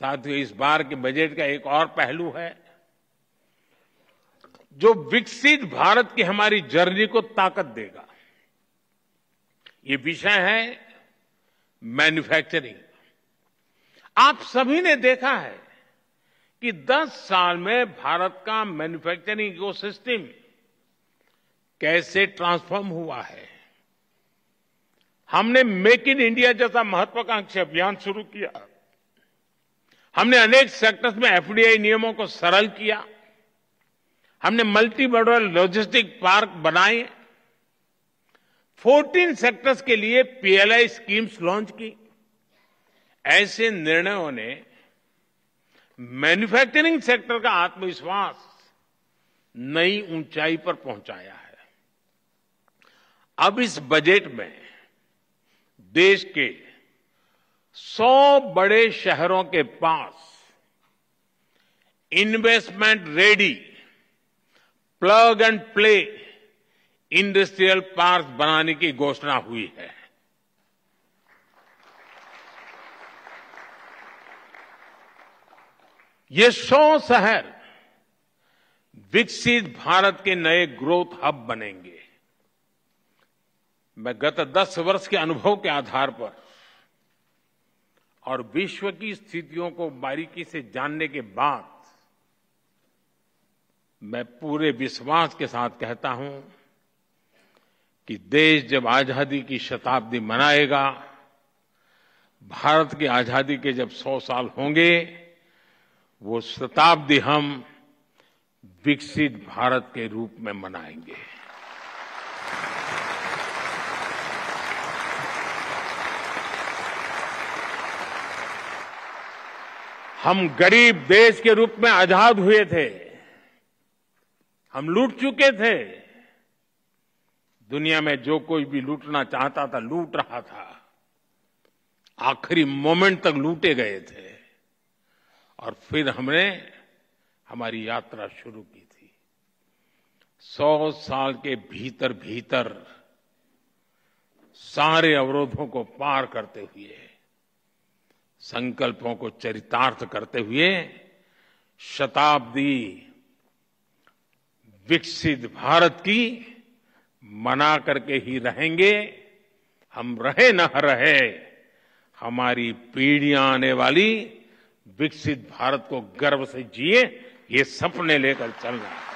साथ ही इस बार के बजट का एक और पहलू है जो विकसित भारत की हमारी जर्नी को ताकत देगा ये विषय है मैन्युफैक्चरिंग आप सभी ने देखा है कि 10 साल में भारत का मैन्युफैक्चरिंग इको सिस्टम कैसे ट्रांसफॉर्म हुआ है हमने मेक इन इंडिया जैसा महत्वाकांक्षी अभियान शुरू किया हमने अनेक सेक्टर्स में एफडीआई नियमों को सरल किया हमने मल्टी मॉडल लॉजिस्टिक पार्क बनाए 14 सेक्टर्स के लिए पीएलआई स्कीम्स लॉन्च की ऐसे निर्णयों ने मैन्युफैक्चरिंग सेक्टर का आत्मविश्वास नई ऊंचाई पर पहुंचाया है अब इस बजट में देश के सौ बड़े शहरों के पास investment ready plug and play industrial park बनाने की घोषणा हुई है ये सौ शहर विकसित भारत के नए ग्रोथ हब बनेंगे मैं गत दस वर्ष के अनुभव के आधार पर और विश्व की स्थितियों को बारीकी से जानने के बाद मैं पूरे विश्वास के साथ कहता हूं कि देश जब आजादी की शताब्दी मनाएगा भारत की आजादी के जब सौ साल होंगे वो शताब्दी हम विकसित भारत के रूप में मनाएंगे हम गरीब देश के रूप में आजाद हुए थे हम लूट चुके थे दुनिया में जो कोई भी लूटना चाहता था लूट रहा था आखिरी मोमेंट तक लूटे गए थे और फिर हमने हमारी यात्रा शुरू की थी सौ साल के भीतर भीतर सारे अवरोधों को पार करते हुए संकल्पों को चरितार्थ करते हुए शताब्दी विकसित भारत की मना करके ही रहेंगे हम रहे न रहे हमारी पीढ़ियां आने वाली विकसित भारत को गर्व से जिए ये सपने लेकर चलना है